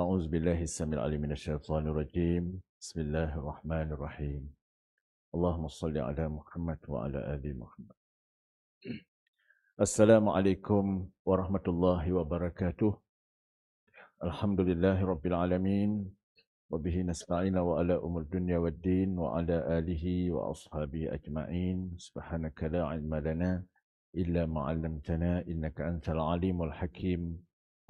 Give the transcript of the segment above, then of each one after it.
أعوذ بالله السميع العليم من الشيطان الرجيم بسم الله الرحمن الرحيم اللهم صل على محمد وعلى آل محمد السلام عليكم ورحمة الله وبركاته الحمد لله رب العالمين وبه نستعين وعلى أم الدنيا والدين وعلى آله وأصحابه أجمعين سبحانك لا علم لنا إلا ما علمتنا إنك أنت العليم الحكيم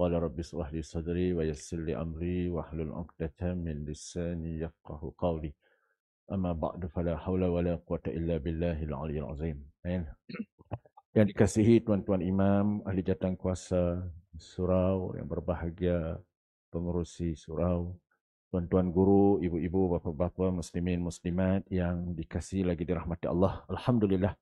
قال رب اشرح لي صدري ويسر لي امري واحلل عقدة من لساني يفقه قولي اما بعد فلا حول ولا قوة الا بالله العلي العظيم امين yang dikasihi tuan-tuan imam ahli jatang kuasa surau yang berbahagia pengurusi surau tuan-tuan guru ibu-ibu bapa-bapa muslimin muslimat yang dikasihi lagi dirahmati Allah alhamdulillah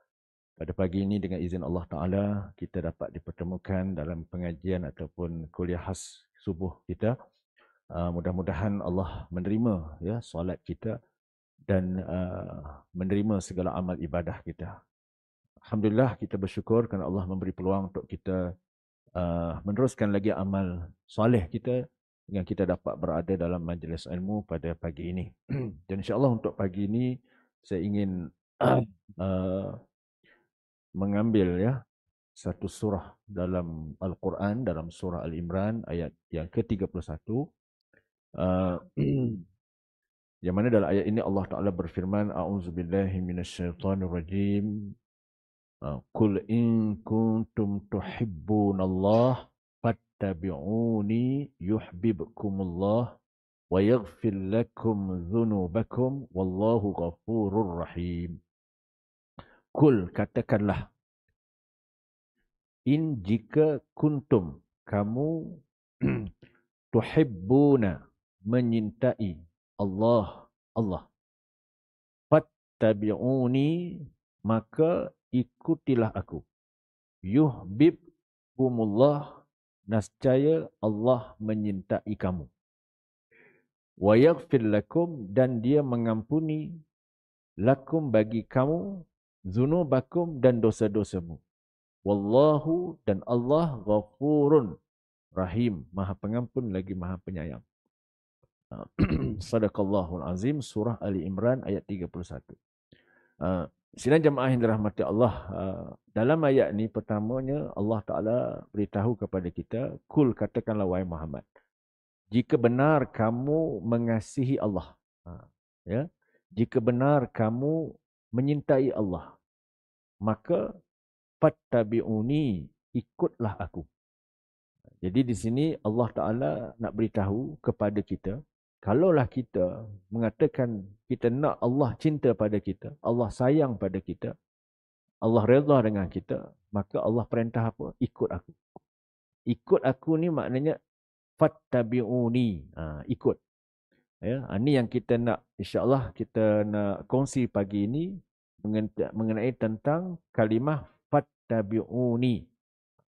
pada pagi ini dengan izin Allah Ta'ala, kita dapat dipertemukan dalam pengajian ataupun kuliah khas subuh kita. Ah, mudah-mudahan Allah menerima ya solat kita dan uh, menerima segala amal ibadah kita. Alhamdulillah kita bersyukur kerana Allah memberi peluang untuk kita uh, meneruskan lagi amal soleh kita dengan kita dapat berada dalam majlis ilmu pada pagi ini. dan insya-Allah untuk pagi ini saya ingin uh, mengambil ya satu surah dalam Al-Quran dalam surah Al-Imran ayat yang ke-31 uh, eh, yang mana dalam ayat ini Allah Taala berfirman a'udzubillahi minasyaitonirrajim eh, qul in kuntum Allah, fattabi'uni yuhibbukumullah wa yaghfir lakum Zunubakum, wallahu ghafurur rahim kul katakanlah in jika kuntum kamu tuhibbuna menyintai Allah Allah fattabi'uni maka ikutilah aku yuhibbukumullah nascaya Allah menyintai kamu wa yaghfir lakum dan dia mengampuni lakum bagi kamu zunubakum dan dosa-dosamu. Wallahu dan Allah ghafurun rahim. Maha pengampun lagi maha penyayang. Ah, sadaqallahul azim surah Ali Imran ayat 31. Uh, Sila jemaah yang dirahmati Allah. Uh, dalam ayat ni pertamanya Allah Ta'ala beritahu kepada kita. Kul katakanlah wahai Muhammad. Jika benar kamu mengasihi Allah. Uh, ya. Jika benar kamu menyintai Allah maka fattabiuni ikutlah aku jadi di sini Allah Taala nak beritahu kepada kita kalaulah kita mengatakan kita nak Allah cinta pada kita Allah sayang pada kita Allah redha dengan kita maka Allah perintah apa ikut aku ikut aku ni maknanya fattabiuni ha, ikut Ya, ini ah, yang kita nak insya-Allah kita nak kongsi pagi ini mengenai tentang kalimah fattabi'uni.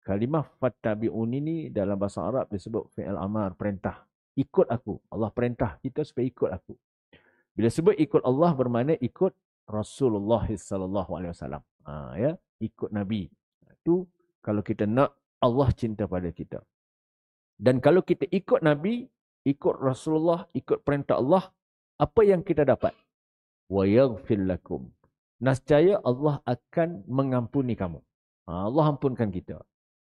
Kalimah fattabi'uni ni dalam bahasa Arab disebut fi'il amar, perintah. Ikut aku. Allah perintah kita supaya ikut aku. Bila sebut ikut Allah bermakna ikut Rasulullah sallallahu alaihi wasallam. Ah, ya, ikut nabi. Itu kalau kita nak Allah cinta pada kita. Dan kalau kita ikut nabi, ikut Rasulullah, ikut perintah Allah, apa yang kita dapat? Wa yaghfir lakum. Nascaya Allah akan mengampuni kamu. Ha, Allah ampunkan kita.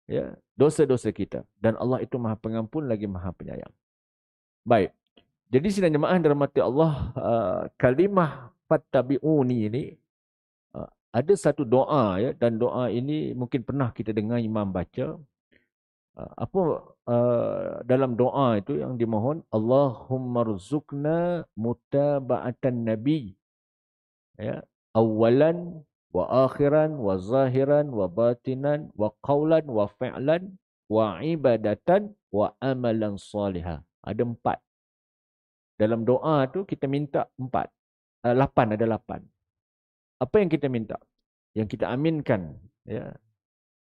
Ya, dosa-dosa kita dan Allah itu Maha Pengampun lagi Maha Penyayang. Baik. Jadi sidang jemaah dalam mati Allah ha, kalimah fattabi'uni ini ha, ada satu doa ya dan doa ini mungkin pernah kita dengar imam baca Ah, apa uh, dalam doa itu yang dimohon Allahumma rzuqna mutaba'atan nabi ya awalan wa akhiran wa zahiran wa batinan wa qawlan wa fi'lan wa ibadatan wa amalan saliha ada empat dalam doa tu kita minta empat uh, lapan ada lapan apa yang kita minta yang kita aminkan ya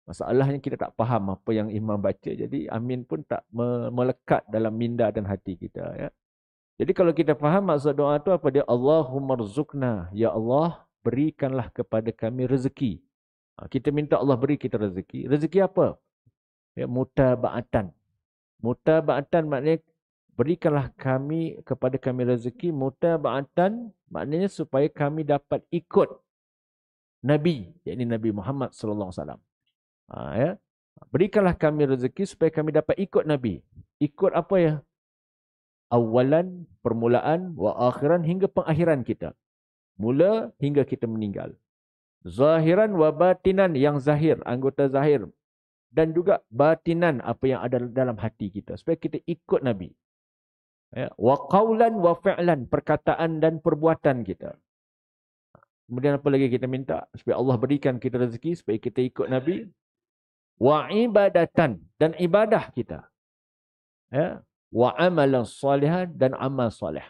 Masalahnya kita tak faham apa yang imam baca. Jadi amin pun tak melekat dalam minda dan hati kita. Ya. Jadi kalau kita faham maksud doa itu apa dia? Allahumma rzukna. Ya Allah, berikanlah kepada kami rezeki. Ha, kita minta Allah beri kita rezeki. Rezeki apa? Ya, mutaba'atan. Mutaba'atan maknanya berikanlah kami kepada kami rezeki. Mutaba'atan maknanya supaya kami dapat ikut Nabi. Yang Nabi Muhammad SAW. Ha, ya. Berikanlah kami rezeki supaya kami dapat ikut Nabi. Ikut apa ya? Awalan, permulaan, wa akhiran hingga pengakhiran kita. Mula hingga kita meninggal. Zahiran wa batinan yang zahir, anggota zahir. Dan juga batinan apa yang ada dalam hati kita. Supaya kita ikut Nabi. Ya. Wa qawlan wa fi'lan, perkataan dan perbuatan kita. Kemudian apa lagi kita minta? Supaya Allah berikan kita rezeki supaya kita ikut Nabi wa ibadatan dan ibadah kita. Ya, wa amalan salihan dan amal salih.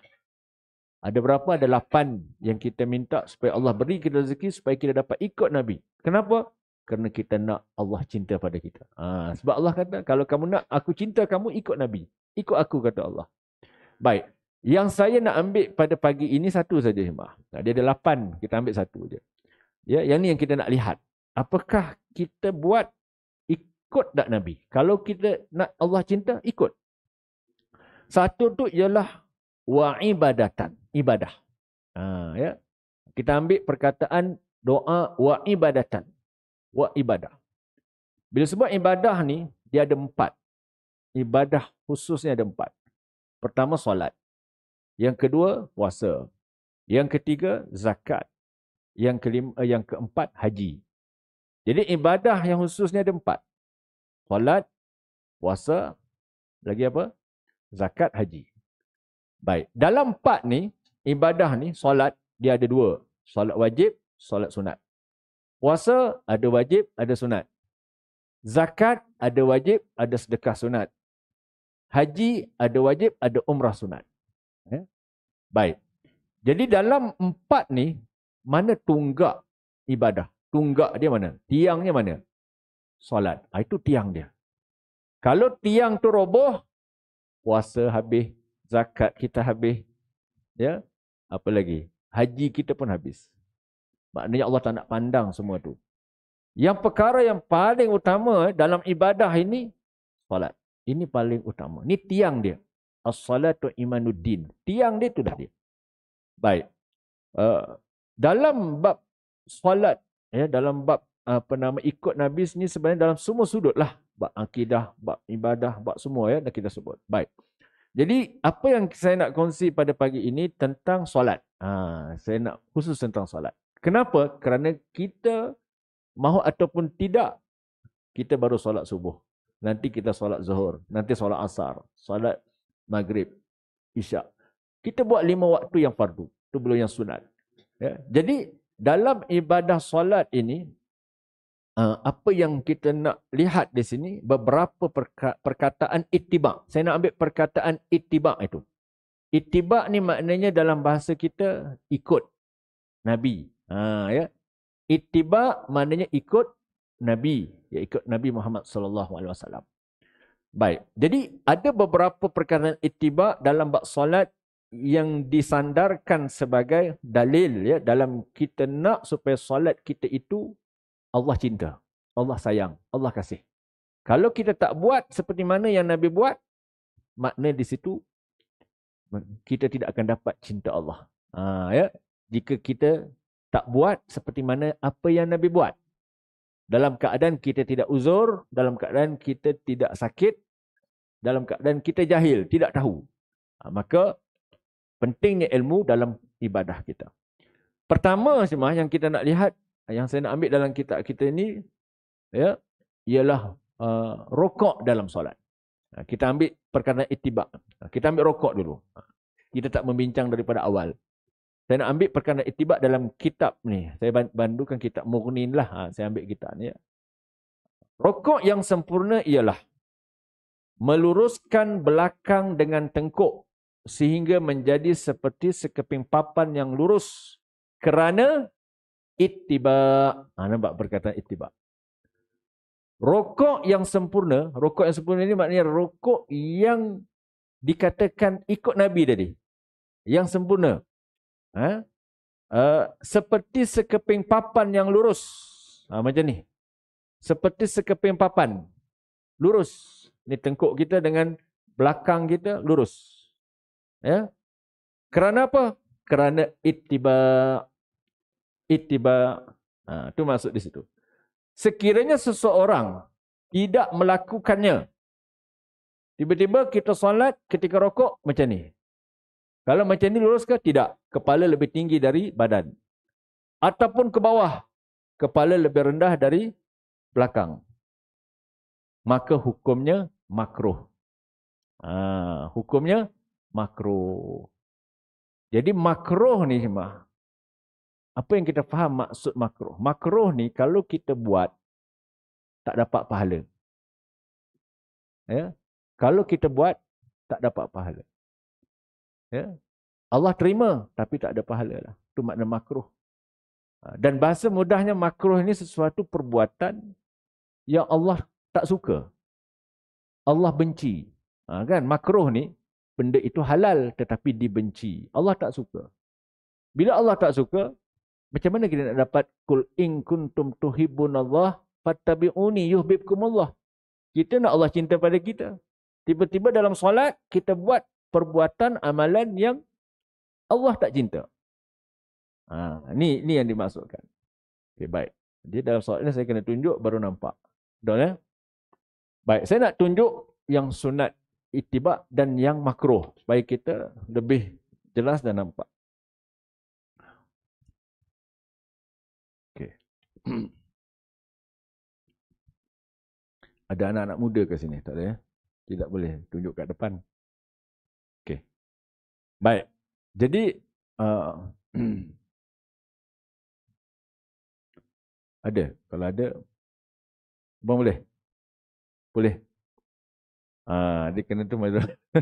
Ada berapa? Ada lapan yang kita minta supaya Allah beri kita rezeki supaya kita dapat ikut Nabi. Kenapa? Kerana kita nak Allah cinta pada kita. Ha, sebab Allah kata, kalau kamu nak aku cinta kamu, ikut Nabi. Ikut aku, kata Allah. Baik. Yang saya nak ambil pada pagi ini satu saja, Himah. Dia ada lapan. Kita ambil satu saja. Ya, yang ni yang kita nak lihat. Apakah kita buat ikut tak Nabi? Kalau kita nak Allah cinta, ikut. Satu tu ialah wa ibadatan, ibadah. Ha, ya. Kita ambil perkataan doa wa ibadatan. Wa ibadah. Bila sebut ibadah ni, dia ada empat. Ibadah khususnya ada empat. Pertama, solat. Yang kedua, puasa. Yang ketiga, zakat. Yang kelima, eh, yang keempat, haji. Jadi ibadah yang khususnya ada empat. Salat, puasa, lagi apa? Zakat haji. Baik. Dalam empat ni, ibadah ni, solat, dia ada dua. Solat wajib, solat sunat. Puasa, ada wajib, ada sunat. Zakat, ada wajib, ada sedekah sunat. Haji, ada wajib, ada umrah sunat. Eh? Baik. Jadi dalam empat ni, mana tunggak ibadah? Tunggak dia mana? Tiangnya mana? solat. Ah, itu tiang dia. Kalau tiang tu roboh, puasa habis, zakat kita habis. Ya, apa lagi? Haji kita pun habis. Maknanya Allah tak nak pandang semua tu. Yang perkara yang paling utama dalam ibadah ini solat. Ini paling utama. Ini tiang dia. As-salatu imanuddin. Tiang dia tu dah dia. Baik. Uh, dalam bab solat ya dalam bab apa nama ikut Nabi ini sebenarnya dalam semua sudut lah. Bak akidah, bak ibadah, bak semua ya dah kita sebut. Baik. Jadi apa yang saya nak kongsi pada pagi ini tentang solat. Ha, saya nak khusus tentang solat. Kenapa? Kerana kita mahu ataupun tidak kita baru solat subuh. Nanti kita solat zuhur. Nanti solat asar. Solat maghrib. Isyak. Kita buat lima waktu yang fardu. Itu belum yang sunat. Ya. Jadi dalam ibadah solat ini, Uh, apa yang kita nak lihat di sini, beberapa perka- perkataan itibak. Saya nak ambil perkataan itibak itu. Itibak ni maknanya dalam bahasa kita, ikut Nabi. Uh, ya. Itibak maknanya ikut Nabi. Ya, ikut Nabi Muhammad SAW. Baik. Jadi, ada beberapa perkataan itibak dalam bak solat yang disandarkan sebagai dalil ya dalam kita nak supaya solat kita itu Allah cinta. Allah sayang. Allah kasih. Kalau kita tak buat seperti mana yang Nabi buat, makna di situ kita tidak akan dapat cinta Allah. Ha, ya? Jika kita tak buat seperti mana apa yang Nabi buat. Dalam keadaan kita tidak uzur, dalam keadaan kita tidak sakit, dalam keadaan kita jahil, tidak tahu. Ha, maka pentingnya ilmu dalam ibadah kita. Pertama semua yang kita nak lihat yang saya nak ambil dalam kitab kita ni ya ialah uh, rokok dalam solat. Kita ambil perkara itibak. Kita ambil rokok dulu. Kita tak membincang daripada awal. Saya nak ambil perkara itibak dalam kitab ni. Saya bandukan kitab murnin lah. Ha, saya ambil kitab ni. Ya. Rokok yang sempurna ialah meluruskan belakang dengan tengkuk sehingga menjadi seperti sekeping papan yang lurus kerana ittiba. Ha, nampak perkataan ittiba. Rokok yang sempurna, rokok yang sempurna ini maknanya rokok yang dikatakan ikut Nabi tadi. Yang sempurna. Ha? Uh, seperti sekeping papan yang lurus. Ha, macam ni. Seperti sekeping papan. Lurus. Ni tengkuk kita dengan belakang kita lurus. Ya? Kerana apa? Kerana itibak. Itiba Ha, itu masuk di situ. Sekiranya seseorang tidak melakukannya, tiba-tiba kita solat ketika rokok macam ni. Kalau macam ni lurus ke? Tidak. Kepala lebih tinggi dari badan. Ataupun ke bawah. Kepala lebih rendah dari belakang. Maka hukumnya makruh. Ha, hukumnya makruh. Jadi makruh ni, apa yang kita faham maksud makruh? Makruh ni kalau kita buat tak dapat pahala. Ya. Kalau kita buat tak dapat pahala. Ya. Allah terima tapi tak ada pahala lah. Itu makna makruh. Ha, dan bahasa mudahnya makruh ni sesuatu perbuatan yang Allah tak suka. Allah benci. Ha, kan makruh ni benda itu halal tetapi dibenci. Allah tak suka. Bila Allah tak suka, macam mana kita nak dapat kul in kuntum tuhibbunallah fattabi'uni yuhibbukumullah. Kita nak Allah cinta pada kita. Tiba-tiba dalam solat kita buat perbuatan amalan yang Allah tak cinta. Ha, ni ni yang dimaksudkan. Okey baik. Jadi dalam solat ni saya kena tunjuk baru nampak. Betul ya? Eh? Baik, saya nak tunjuk yang sunat ittiba dan yang makruh supaya kita lebih jelas dan nampak. ada anak-anak muda ke sini? Tak ada ya? Tidak boleh tunjuk kat depan. Okey. Baik. Jadi, uh, ada. Kalau ada, Abang boleh? Boleh? Ah, uh, dia kena tu macam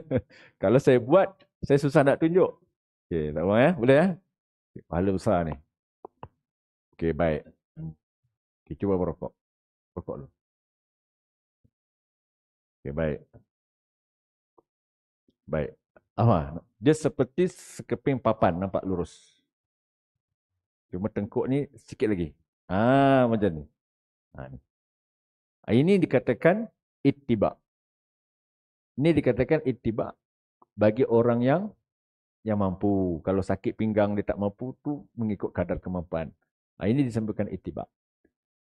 Kalau saya buat, saya susah nak tunjuk. Okey, tak apa ya? Boleh ya? Pahala besar ni. Okey, baik. Okay, cuba merokok. merokok dulu. Okay, baik. Baik. Apa? Dia seperti sekeping papan nampak lurus. Cuma tengkuk ni sikit lagi. Ah macam ni. Ha, ni. Ha, ini dikatakan itibak. Ini dikatakan itibak bagi orang yang yang mampu. Kalau sakit pinggang dia tak mampu tu mengikut kadar kemampuan. Ha, ini disebutkan itibak.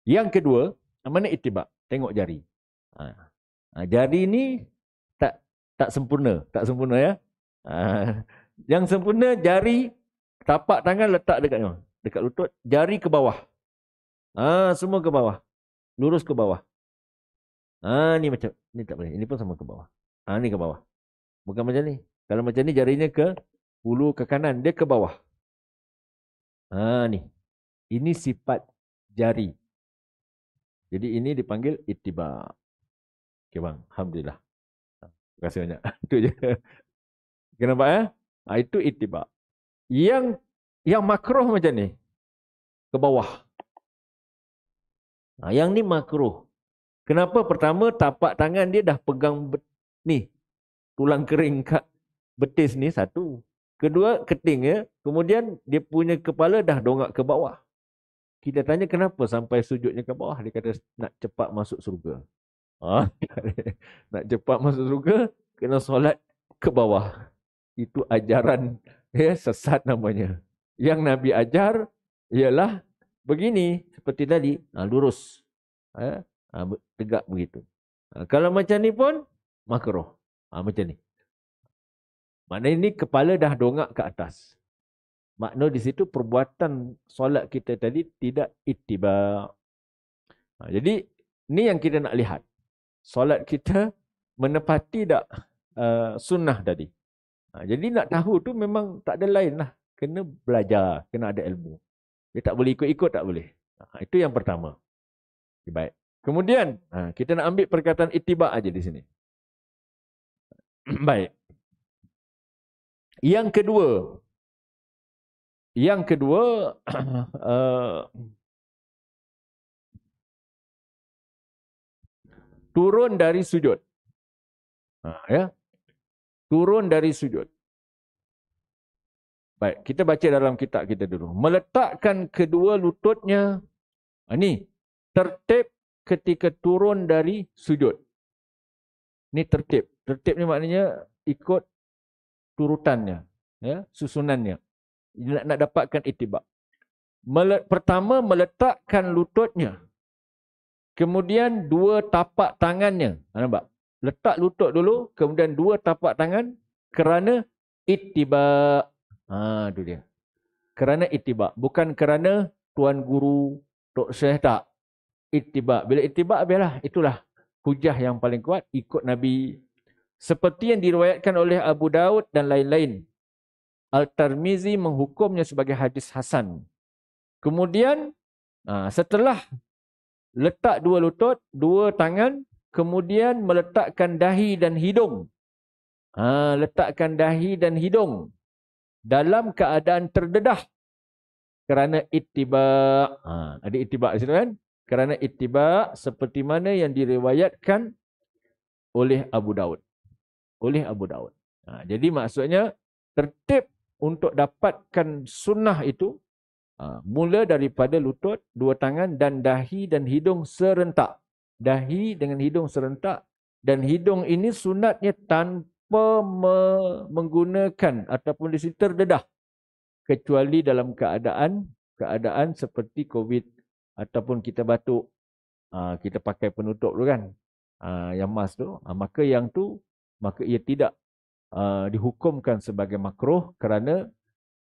Yang kedua, mana itibak? Tengok jari. Ha. ha. jari ni tak tak sempurna. Tak sempurna ya. Ha. Yang sempurna, jari tapak tangan letak dekat ni. Dekat lutut. Jari ke bawah. Ha, semua ke bawah. Lurus ke bawah. Ha, ni macam, ni tak boleh. Ini pun sama ke bawah. Ha, ni ke bawah. Bukan macam ni. Kalau macam ni, jarinya ke hulu ke kanan. Dia ke bawah. Ha, ni. Ini sifat jari. Jadi ini dipanggil itiba. Okey bang, alhamdulillah. Terima kasih banyak. Itu je. Kenapa nampak ya? Ha, itu itiba. Yang yang makruh macam ni. Ke bawah. Ha, yang ni makruh. Kenapa pertama tapak tangan dia dah pegang ni. Tulang kering kat betis ni satu. Kedua, keting ya. Kemudian dia punya kepala dah dongak ke bawah. Kita tanya kenapa sampai sujudnya ke bawah dia kata nak cepat masuk surga. Ah, nak cepat masuk surga kena solat ke bawah. Itu ajaran ya sesat namanya. Yang Nabi ajar ialah begini seperti tadi lurus. Ha, tegak begitu. Ha, kalau macam ni pun makruh. Ha, macam ni. Maknanya ni kepala dah dongak ke atas. Makna di situ perbuatan solat kita tadi tidak itiba. Ha, jadi ni yang kita nak lihat. Solat kita menepati tak uh, sunnah tadi. Ha, jadi nak tahu tu memang tak ada lain lah. Kena belajar, kena ada ilmu. Dia tak boleh ikut-ikut tak boleh. Ha, itu yang pertama. Okay, baik. Kemudian ha, kita nak ambil perkataan itiba aja di sini. baik. Yang kedua, yang kedua, eh, turun dari sujud. Ha, ya. Turun dari sujud. Baik, kita baca dalam kitab kita dulu. Meletakkan kedua lututnya, ini ha, tertib ketika turun dari sujud. Ini tertib. Tertib ni maknanya ikut turutannya, ya, susunannya nak, nak dapatkan itibak. Melet, pertama, meletakkan lututnya. Kemudian, dua tapak tangannya. Ha, nampak? Letak lutut dulu, kemudian dua tapak tangan kerana itibak. Ha, itu dia. Kerana itibak. Bukan kerana Tuan Guru, Tok Syekh tak. Itibak. Bila itibak, biarlah. Itulah hujah yang paling kuat. Ikut Nabi. Seperti yang diriwayatkan oleh Abu Daud dan lain-lain. Al-Tirmizi menghukumnya sebagai hadis hasan. Kemudian ha, setelah letak dua lutut, dua tangan, kemudian meletakkan dahi dan hidung. Ha, letakkan dahi dan hidung dalam keadaan terdedah kerana ittiba'. Ha, ada ittiba' di situ kan? Kerana ittiba' seperti mana yang diriwayatkan oleh Abu Daud. Oleh Abu Daud. jadi maksudnya tertib untuk dapatkan sunnah itu ha, mula daripada lutut, dua tangan dan dahi dan hidung serentak. Dahi dengan hidung serentak dan hidung ini sunatnya tanpa me- menggunakan ataupun di sini terdedah kecuali dalam keadaan keadaan seperti covid ataupun kita batuk ha, kita pakai penutup tu kan ha, yang mask tu maka yang tu maka ia tidak uh, dihukumkan sebagai makruh kerana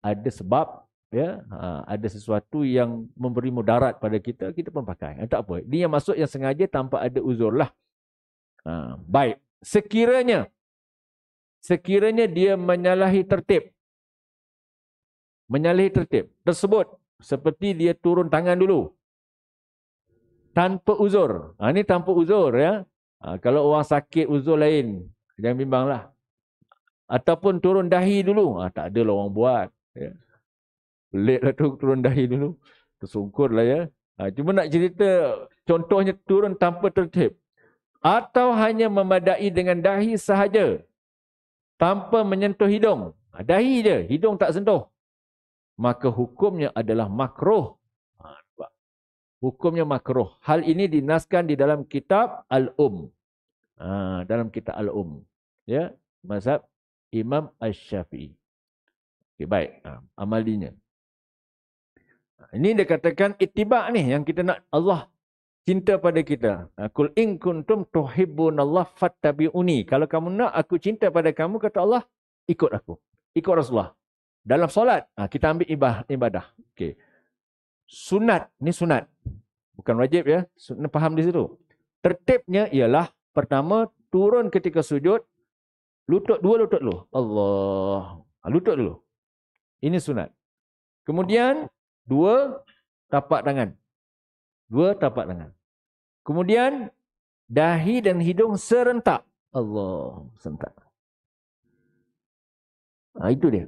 ada sebab ya uh, ada sesuatu yang memberi mudarat pada kita kita pun pakai uh, tak apa dia yang masuk yang sengaja tanpa ada uzur lah uh, baik sekiranya sekiranya dia menyalahi tertib menyalahi tertib tersebut seperti dia turun tangan dulu tanpa uzur. Ha, ini tanpa uzur ya. Ha, kalau orang sakit uzur lain, jangan bimbanglah. Ataupun turun dahi dulu. Ha, tak ada lah orang buat. Ya. Pelik lah tu turun dahi dulu. Tersungkur lah ya. Ha, cuma nak cerita contohnya turun tanpa tertib. Atau hanya memadai dengan dahi sahaja. Tanpa menyentuh hidung. Ha, dahi je. Hidung tak sentuh. Maka hukumnya adalah makroh, Ha, hukumnya makroh. Hal ini dinaskan di dalam kitab Al-Um. Ha, dalam kitab Al-Um. Ya. Mazhab Imam Ash-Shafi'i. Okay, baik. Ha, amalinya. Ha, ini dia katakan itibak ni yang kita nak Allah cinta pada kita. Kul ha, in kuntum tuhibbun Allah fattabi'uni. Kalau kamu nak aku cinta pada kamu, kata Allah, ikut aku. Ikut Rasulullah. Dalam solat, kita ambil ibadah. Okay. Sunat, ni sunat. Bukan wajib ya. Sunat, faham di situ. Tertibnya ialah pertama, turun ketika sujud, Lutut dua lutut dulu. Allah. Ah, lutut dulu. Ini sunat. Kemudian dua tapak tangan. Dua tapak tangan. Kemudian dahi dan hidung serentak. Allah serentak. Ha, itu dia.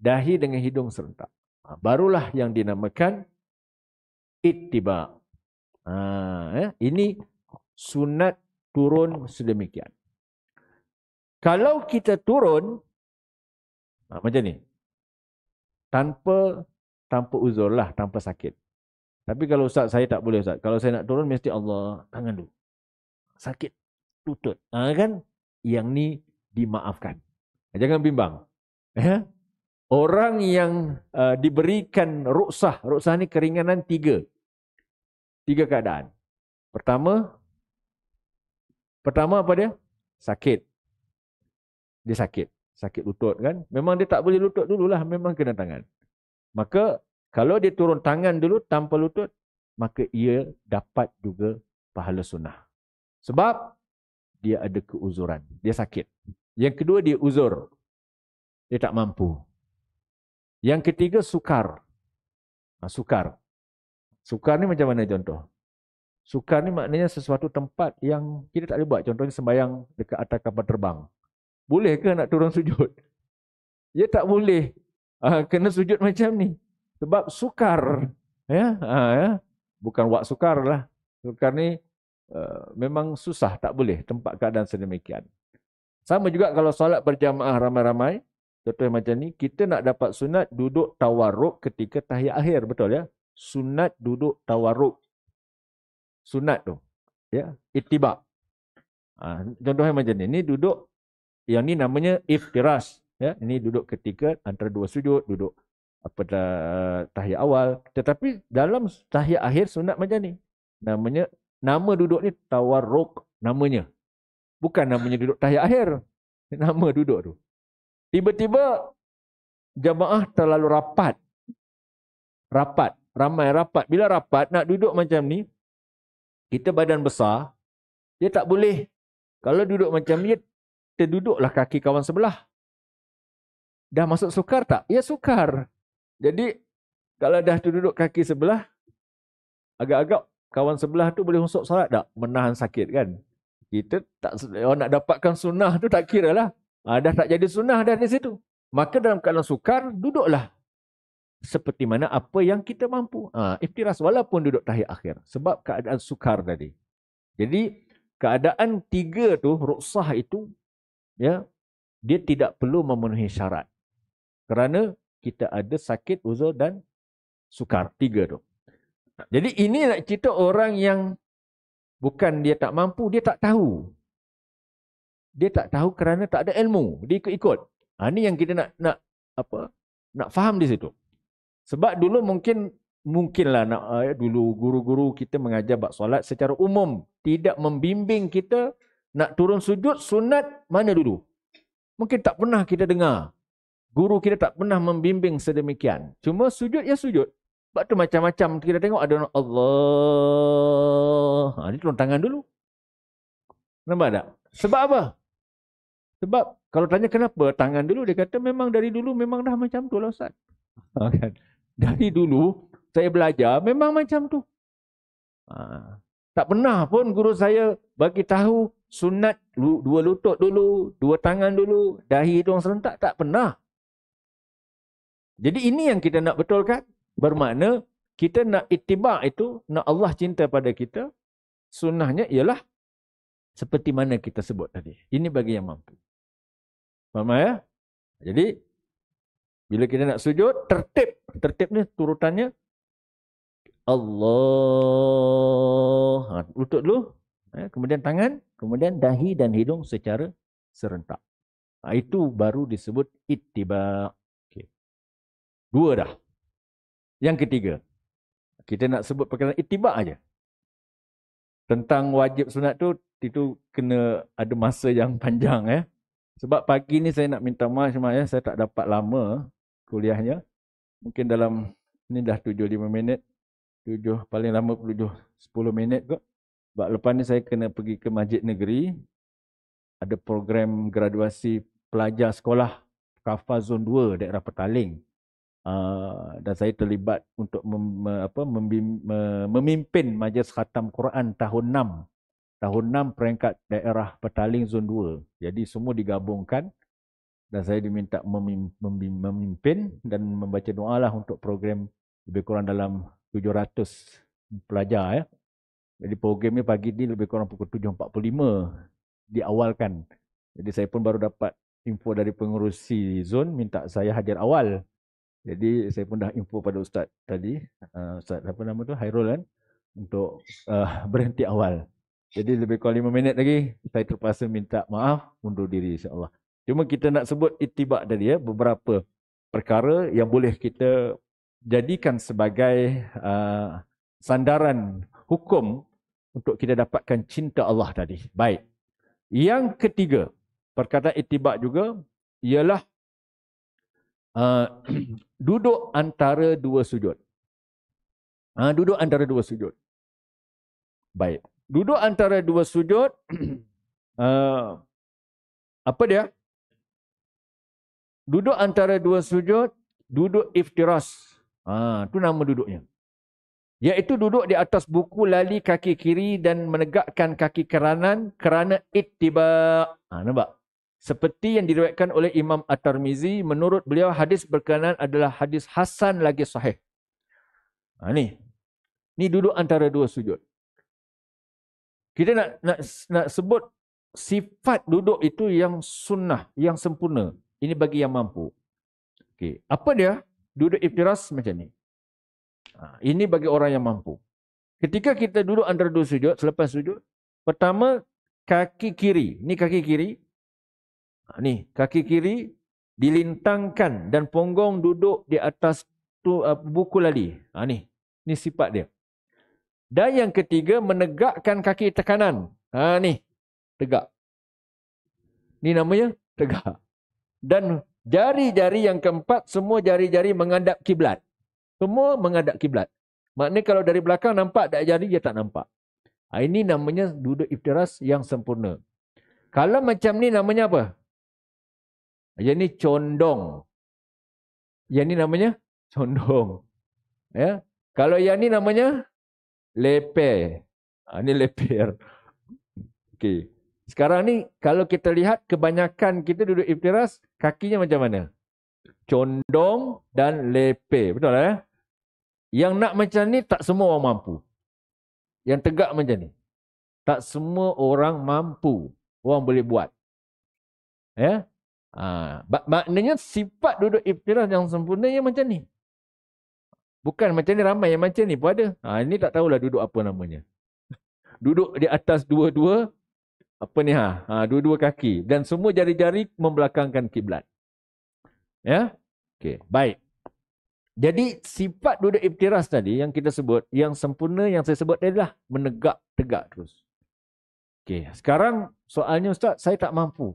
Dahi dengan hidung serentak. Ha, barulah yang dinamakan ittiba. Ha, ya. Ini sunat turun sedemikian. Kalau kita turun ha, macam ni. Tanpa tanpa uzur lah, tanpa sakit. Tapi kalau ustaz saya tak boleh ustaz. Kalau saya nak turun mesti Allah tangan dulu. Sakit tutut. Ha, kan yang ni dimaafkan. Jangan bimbang. Ya? Orang yang uh, diberikan ruksah, ruksah ni keringanan tiga. Tiga keadaan. Pertama, pertama apa dia? Sakit dia sakit. Sakit lutut kan. Memang dia tak boleh lutut dululah. Memang kena tangan. Maka kalau dia turun tangan dulu tanpa lutut, maka ia dapat juga pahala sunnah. Sebab dia ada keuzuran. Dia sakit. Yang kedua dia uzur. Dia tak mampu. Yang ketiga sukar. Ha, sukar. Sukar ni macam mana contoh? Sukar ni maknanya sesuatu tempat yang kita tak boleh buat. Contohnya sembayang dekat atas kapal terbang boleh ke nak turun sujud? Ya tak boleh. Uh, kena sujud macam ni. Sebab sukar. Ya, uh, ya. Bukan wak sukar lah. Sukar ni uh, memang susah. Tak boleh tempat keadaan sedemikian. Sama juga kalau solat berjamaah ramai-ramai. Contoh macam ni. Kita nak dapat sunat duduk tawaruk ketika tahiyat akhir. Betul ya? Sunat duduk tawaruk. Sunat tu. Ya, Itibak. Uh, ha, contohnya macam ni. Ni duduk yang ni namanya iftiras. Ya, ini duduk ketika antara dua sujud, duduk apa dah, eh, tahiyat awal. Tetapi dalam tahiyat akhir sunat macam ni. Namanya, nama duduk ni tawarruk namanya. Bukan namanya duduk tahiyat akhir. Nama duduk tu. Tiba-tiba jamaah terlalu rapat. Rapat. Ramai rapat. Bila rapat nak duduk macam ni, kita badan besar, dia tak boleh. Kalau duduk macam ni, Duduklah kaki kawan sebelah. Dah masuk sukar tak? Ya sukar. Jadi kalau dah duduk kaki sebelah, agak-agak kawan sebelah tu boleh masuk salat tak? Menahan sakit kan? Kita tak eh, orang nak dapatkan sunnah tu tak kira lah. Ha, dah tak jadi sunnah dah di situ. Maka dalam keadaan sukar, duduklah. Seperti mana apa yang kita mampu. Ha, iftiras walaupun duduk tahiyat akhir. Sebab keadaan sukar tadi. Jadi keadaan tiga tu, ruksah itu ya dia tidak perlu memenuhi syarat kerana kita ada sakit uzur dan sukar tiga tu jadi ini nak cerita orang yang bukan dia tak mampu dia tak tahu dia tak tahu kerana tak ada ilmu dia ikut-ikut ha, ini yang kita nak nak apa nak faham di situ sebab dulu mungkin mungkinlah nak uh, dulu guru-guru kita mengajar bab solat secara umum tidak membimbing kita nak turun sujud sunat mana dulu? Mungkin tak pernah kita dengar. Guru kita tak pernah membimbing sedemikian. Cuma sujud ya sujud. Sebab tu macam-macam kita tengok ada orang Allah. Ha, dia turun tangan dulu. Nampak tak? Sebab apa? Sebab kalau tanya kenapa tangan dulu dia kata memang dari dulu memang dah macam tu lah Ustaz. Ha, kan? dari dulu saya belajar memang macam tu. Ha. Tak pernah pun guru saya bagi tahu sunat dua lutut dulu, dua tangan dulu, dahi hidung serentak tak pernah. Jadi ini yang kita nak betulkan. Bermakna kita nak itibar itu, nak Allah cinta pada kita, sunahnya ialah seperti mana kita sebut tadi. Ini bagi yang mampu. Faham ya? Jadi, bila kita nak sujud, tertib. Tertib ni turutannya. Allah. Ha, lutut dulu. Ya, kemudian tangan, kemudian dahi dan hidung secara serentak. Ha, itu baru disebut ittiba. Okay. Dua dah. Yang ketiga, kita nak sebut perkara ittiba aja. Tentang wajib sunat tu, itu kena ada masa yang panjang ya. Sebab pagi ni saya nak minta maaf semua ya, saya tak dapat lama kuliahnya. Mungkin dalam ni dah tujuh lima minit. tujuh paling lama tujuh sepuluh minit kot. Sebab lepas ni saya kena pergi ke masjid negeri. Ada program graduasi pelajar sekolah Kafa Zon 2 daerah Petaling. Uh, dan saya terlibat untuk mem, me, apa, membim, me, memimpin majlis khatam Quran tahun 6. Tahun 6 peringkat daerah Petaling Zon 2. Jadi semua digabungkan dan saya diminta memim, memim, memimpin dan membaca doa lah untuk program lebih kurang dalam 700 pelajar ya. Jadi programnya pagi ni lebih kurang pukul 7.45 diawalkan. Jadi saya pun baru dapat info dari pengurusi zon minta saya hadir awal. Jadi saya pun dah info pada ustaz tadi, uh, ustaz apa nama tu Hairul kan untuk uh, berhenti awal. Jadi lebih kurang lima minit lagi saya terpaksa minta maaf undur diri Insyaallah. Cuma kita nak sebut itibak tadi ya beberapa perkara yang boleh kita jadikan sebagai uh, sandaran hukum untuk kita dapatkan cinta Allah tadi. Baik. Yang ketiga, perkataan itibak juga ialah uh, duduk antara dua sujud. Uh, duduk antara dua sujud. Baik. Duduk antara dua sujud uh, apa dia? Duduk antara dua sujud, duduk iftiras. Ah, uh, tu nama duduknya iaitu duduk di atas buku lali kaki kiri dan menegakkan kaki kanan kerana ittiba. Ha, nampak? Seperti yang diriwayatkan oleh Imam At-Tirmizi, menurut beliau hadis berkenaan adalah hadis hasan lagi sahih. Ha, ni. Ni duduk antara dua sujud. Kita nak nak nak sebut sifat duduk itu yang sunnah, yang sempurna. Ini bagi yang mampu. Okay. apa dia? Duduk iftiras macam ni. Ha, ini bagi orang yang mampu. Ketika kita duduk antara dua sujud, selepas sujud, pertama kaki kiri, Ini kaki kiri, ha, ni kaki kiri dilintangkan dan punggung duduk di atas tu uh, buku lali. Ha, ni, ni sifat dia. Dan yang ketiga menegakkan kaki tekanan. Ha, ni tegak. Ni namanya tegak. Dan jari-jari yang keempat semua jari-jari mengandap kiblat. Semua menghadap kiblat. Maknanya kalau dari belakang nampak tak jadi, dia tak nampak. Ha, ini namanya duduk iftiras yang sempurna. Kalau macam ni namanya apa? Yang ni condong. Yang ni namanya condong. Ya. Kalau yang ni namanya leper. Ha, ini leper. Okey. Sekarang ni kalau kita lihat kebanyakan kita duduk iftiras kakinya macam mana? condong dan lepe. Betul eh? Yang nak macam ni tak semua orang mampu. Yang tegak macam ni. Tak semua orang mampu. Orang boleh buat. Ya? Ha, maknanya sifat duduk iftirah yang sempurna yang macam ni. Bukan macam ni ramai yang macam ni pun ada. Ha, ini tak tahulah duduk apa namanya. duduk di atas dua-dua apa ni ha? ha dua-dua kaki dan semua jari-jari membelakangkan kiblat. Ya. Okey, baik. Jadi sifat duduk iftiras tadi yang kita sebut, yang sempurna yang saya sebut adalah menegak tegak terus. Okey, sekarang soalnya ustaz, saya tak mampu.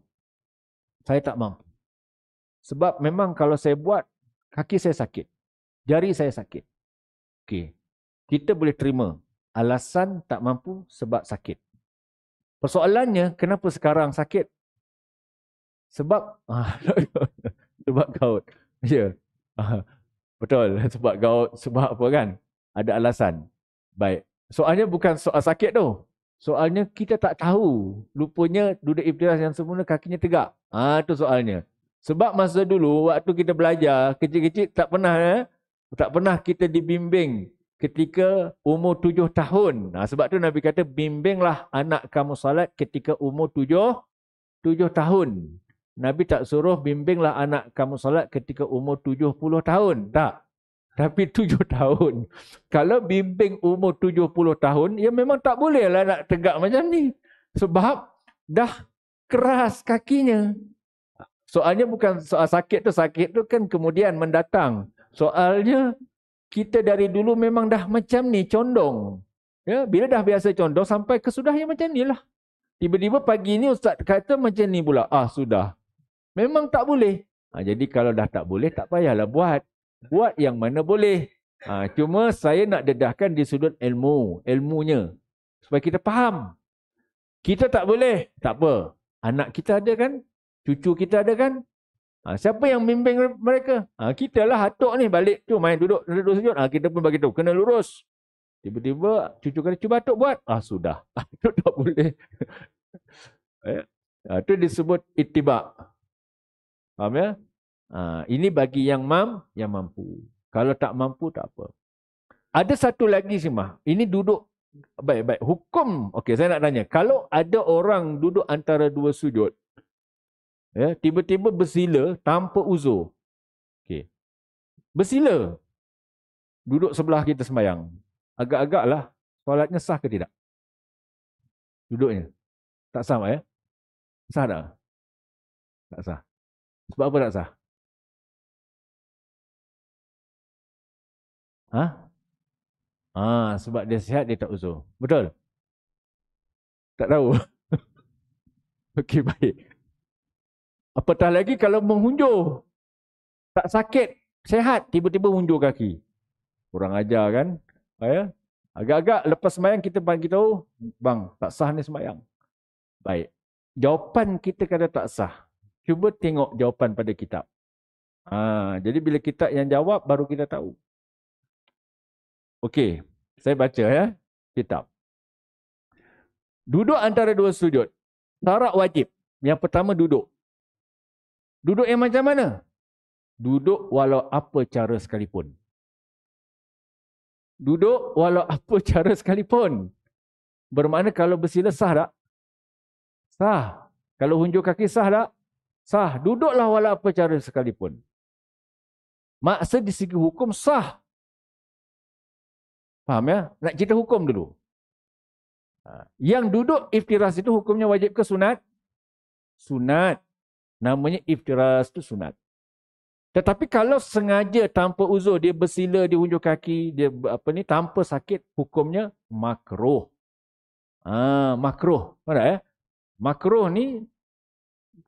Saya tak mampu. Sebab memang kalau saya buat kaki saya sakit. Jari saya sakit. Okey. Kita boleh terima alasan tak mampu sebab sakit. Persoalannya kenapa sekarang sakit? Sebab ah, sebab kau ya yeah. betul sebab kau sebab apa kan ada alasan baik soalnya bukan soal sakit tu soalnya kita tak tahu lupanya duduk ibtiras yang semula kakinya tegak ah ha, tu soalnya sebab masa dulu waktu kita belajar kecil-kecil tak pernah eh? tak pernah kita dibimbing ketika umur tujuh tahun. Nah, ha, sebab tu Nabi kata, bimbinglah anak kamu salat ketika umur tujuh, tujuh tahun. Nabi tak suruh bimbinglah anak kamu salat ketika umur 70 tahun. Tak. Tapi 7 tahun. Kalau bimbing umur 70 tahun, ya memang tak boleh lah nak tegak macam ni. Sebab dah keras kakinya. Soalnya bukan soal sakit tu. Sakit tu kan kemudian mendatang. Soalnya kita dari dulu memang dah macam ni, condong. Ya, bila dah biasa condong sampai kesudahnya macam ni lah. Tiba-tiba pagi ni ustaz kata macam ni pula. Ah sudah. Memang tak boleh. Ha, jadi kalau dah tak boleh, tak payahlah buat. Buat yang mana boleh. Ha, cuma saya nak dedahkan di sudut ilmu. Ilmunya. Supaya kita faham. Kita tak boleh. Tak apa. Anak kita ada kan? Cucu kita ada kan? Ha, siapa yang bimbing mereka? Ha, kita lah atuk ni balik tu main duduk. duduk sujud. Ha, kita pun bagi tahu. Kena lurus. Tiba-tiba cucu kata, cuba atuk buat. Ah ha, sudah. Atuk tak boleh. Itu eh, ha, disebut itibak. Faham ya? Ha, ini bagi yang mam, yang mampu. Kalau tak mampu, tak apa. Ada satu lagi sih mah. Ini duduk, baik-baik. Hukum, okey saya nak tanya. Kalau ada orang duduk antara dua sujud, ya, tiba-tiba bersila tanpa uzur. Okey. Bersila. Duduk sebelah kita semayang. Agak-agak lah. Solatnya sah ke tidak? Duduknya. Tak sah, Pak ya? Sah tak? Tak sah. Sebab apa tak sah? Ha? Ha, sebab dia sihat, dia tak uzur. Betul? Tak tahu. Okey, baik. Apatah lagi kalau menghunjur. Tak sakit, sehat, tiba-tiba hunjur kaki. Kurang ajar kan? Ya? Agak-agak lepas semayang kita bagi tahu, bang, tak sah ni semayang. Baik. Jawapan kita kata tak sah cuba tengok jawapan pada kitab. Ha, jadi bila kitab yang jawab baru kita tahu. Okey, saya baca ya kitab. Duduk antara dua sudut. Tarak wajib. Yang pertama duduk. Duduk yang macam mana? Duduk walau apa cara sekalipun. Duduk walau apa cara sekalipun. Bermakna kalau bersila sah tak? Sah. Kalau hunjuk kaki sah tak? Sah. Duduklah walau apa cara sekalipun. Maksa di segi hukum sah. Faham ya? Nak cerita hukum dulu. Ha. Yang duduk iftiras itu hukumnya wajib ke sunat? Sunat. Namanya iftiras itu sunat. Tetapi kalau sengaja tanpa uzur dia bersila, dia hunjuk kaki, dia apa ni tanpa sakit hukumnya makruh. Ah, makruh. Faham ya? Makruh ni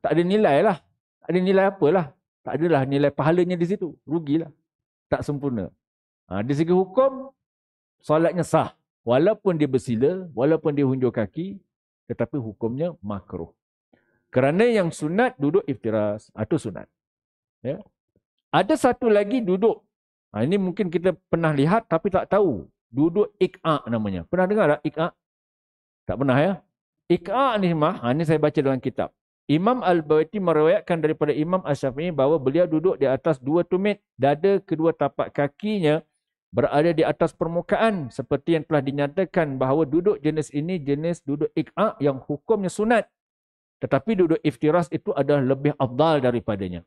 tak ada nilai lah. Tak ada nilai apalah. Tak adalah nilai pahalanya di situ. Rugilah. Tak sempurna. Ha, di segi hukum, solatnya sah. Walaupun dia bersila, walaupun dia hunjur kaki, tetapi hukumnya makruh. Kerana yang sunat duduk iftiras atau ha, sunat. Ya. Ada satu lagi duduk. Ha, ini mungkin kita pernah lihat tapi tak tahu. Duduk ik'a' namanya. Pernah dengar tak ik'a'? Tak pernah ya? Ik'a' ni mah, ha, ini saya baca dalam kitab. Imam Al-Bawiti meriwayatkan daripada Imam Asyafi'i bahawa beliau duduk di atas dua tumit. Dada kedua tapak kakinya berada di atas permukaan. Seperti yang telah dinyatakan bahawa duduk jenis ini jenis duduk ik'a' yang hukumnya sunat. Tetapi duduk iftiras itu adalah lebih abdal daripadanya.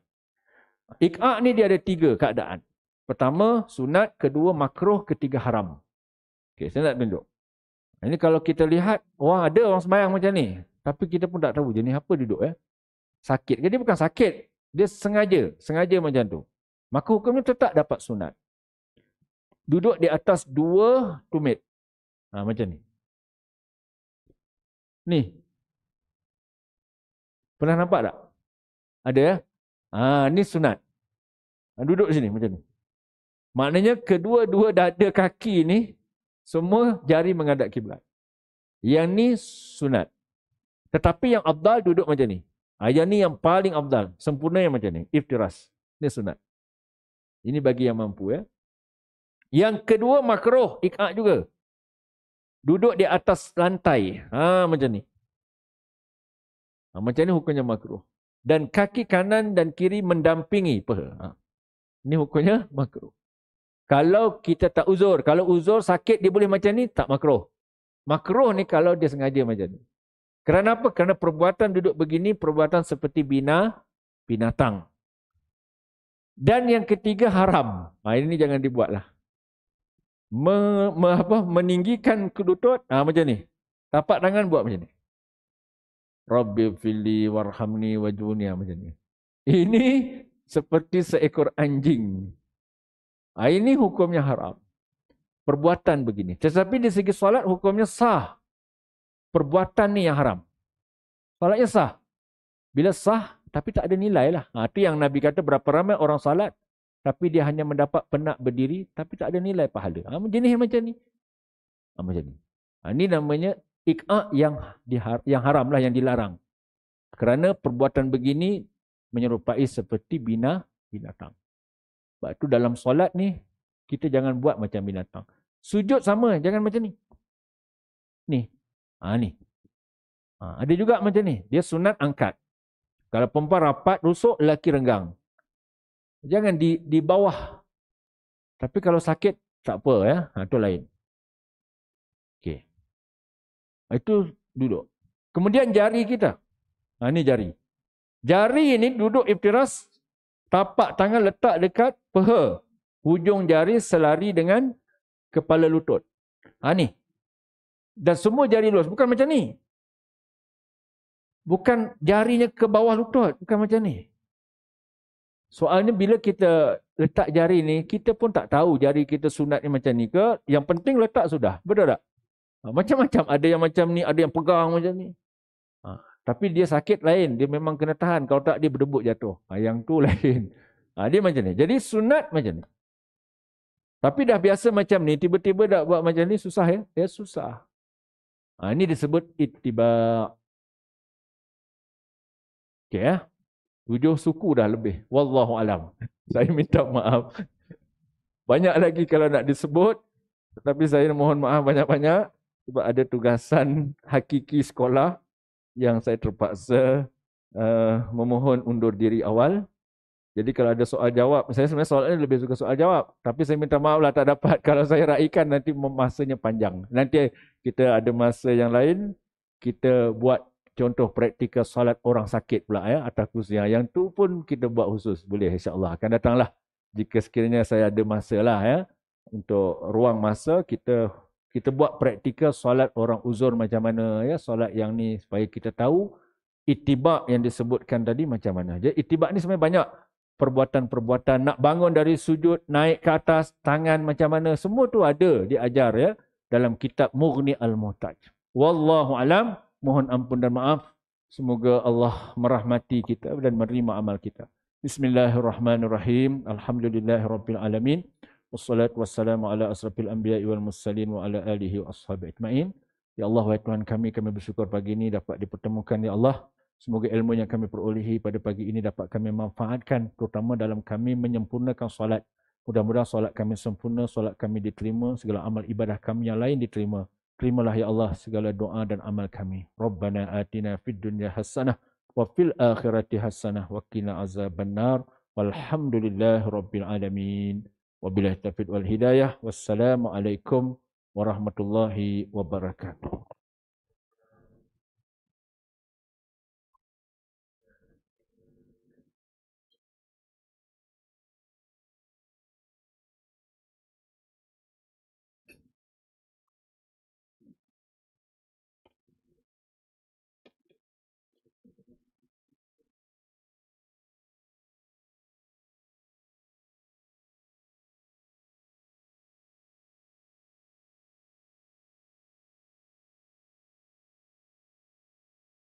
Ik'a' ni dia ada tiga keadaan. Pertama, sunat. Kedua, makruh. Ketiga, haram. Okay, saya nak tunjuk. Ini kalau kita lihat, wah ada orang semayang macam ni. Tapi kita pun tak tahu jenis apa duduk ya. Sakit ke? Dia bukan sakit. Dia sengaja. Sengaja macam tu. Maka hukumnya tetap dapat sunat. Duduk di atas dua tumit. Ha, macam ni. Ni. Pernah nampak tak? Ada ya? Ha, ni sunat. Ha, duduk sini macam ni. Maknanya kedua-dua dada kaki ni semua jari menghadap kiblat. Yang ni sunat. Tetapi yang abdal duduk macam ni. Ha, yang ni yang paling abdal. Sempurna yang macam ni. Iftiras. Ini sunat. Ini bagi yang mampu ya. Yang kedua makroh, Ikat juga. Duduk di atas lantai. Ha, macam ni. Ha, macam ni hukumnya makroh. Dan kaki kanan dan kiri mendampingi. Ha. Ini hukumnya makroh. Kalau kita tak uzur. Kalau uzur sakit dia boleh macam ni. Tak makroh. Makroh ni kalau dia sengaja macam ni. Kerana apa? Kerana perbuatan duduk begini, perbuatan seperti bina, binatang. Dan yang ketiga haram. Ha, ini jangan dibuatlah. Me, me, apa, meninggikan kedutut, ha, macam ni. Tapak tangan buat macam ni. Rabbi fili warhamni wa junia ha, macam ni. Ini seperti seekor anjing. Ha, ini hukumnya haram. Perbuatan begini. Tetapi di segi solat hukumnya sah perbuatan ni yang haram. Salatnya sah. Bila sah, tapi tak ada nilai lah. Ha, itu yang Nabi kata berapa ramai orang salat, tapi dia hanya mendapat penat berdiri, tapi tak ada nilai pahala. Ha, jenis macam ni. Ha, macam ni. Ha, ini namanya ik'a yang, dihar- yang haram lah, yang dilarang. Kerana perbuatan begini menyerupai seperti bina binatang. Sebab tu dalam solat ni, kita jangan buat macam binatang. Sujud sama, jangan macam ni. Ni, Ha, ni. Ha, ada juga macam ni. Dia sunat angkat. Kalau perempuan rapat, rusuk, lelaki renggang. Jangan di, di bawah. Tapi kalau sakit, tak apa. Ya. Ha, itu lain. Okay. Itu duduk. Kemudian jari kita. Ha, ini jari. Jari ini duduk iftiras tapak tangan letak dekat peha. Hujung jari selari dengan kepala lutut. Ha, ni dan semua jari luas. Bukan macam ni. Bukan jarinya ke bawah lutut. Bukan macam ni. Soalnya bila kita letak jari ni, kita pun tak tahu jari kita sunat ni macam ni ke. Yang penting letak sudah. Betul tak? Ha, macam-macam. Ada yang macam ni, ada yang pegang macam ni. Ha. Tapi dia sakit lain. Dia memang kena tahan. Kalau tak, dia berdebut jatuh. Ha. Yang tu lain. Ha. Dia macam ni. Jadi sunat macam ni. Tapi dah biasa macam ni, tiba-tiba nak buat macam ni, susah ya? Ya, susah. Ha, ini disebut itiba, okay? ya. Tujuh suku dah lebih. Wallahu alam. Saya minta maaf. Banyak lagi kalau nak disebut. Tetapi saya mohon maaf banyak-banyak. Sebab ada tugasan hakiki sekolah yang saya terpaksa uh, memohon undur diri awal. Jadi kalau ada soal jawab, saya sebenarnya soalan ini lebih suka soal jawab. Tapi saya minta maaflah tak dapat. Kalau saya raikan nanti masanya panjang. Nanti kita ada masa yang lain kita buat contoh praktikal salat orang sakit pula ya atas kursi ha, yang tu pun kita buat khusus boleh insyaallah akan datanglah jika sekiranya saya ada masa lah ya untuk ruang masa kita kita buat praktikal salat orang uzur macam mana ya Salat yang ni supaya kita tahu itibak yang disebutkan tadi macam mana je itibak ni sebenarnya banyak perbuatan-perbuatan nak bangun dari sujud naik ke atas tangan macam mana semua tu ada diajar ya dalam kitab Mughni Al-Mu'taj. Wallahu alam, mohon ampun dan maaf. Semoga Allah merahmati kita dan menerima amal kita. Bismillahirrahmanirrahim. Alhamdulillahirabbil alamin. Wassalatu wassalamu ala asrafil anbiya wal mursalin wa ala alihi washabi ajmain. Ya Allah, wahai Tuhan kami, kami bersyukur pagi ini dapat dipertemukan ya Allah. Semoga ilmu yang kami perolehi pada pagi ini dapat kami manfaatkan terutama dalam kami menyempurnakan solat Mudah-mudahan solat kami sempurna, solat kami diterima, segala amal ibadah kami yang lain diterima. Terimalah ya Allah segala doa dan amal kami. Rabbana atina fid dunya hasanah wa fil akhirati hasanah wa qina azabannar. Walhamdulillahirabbil alamin. Wabillahi taufiq wal hidayah. Wassalamualaikum warahmatullahi wabarakatuh.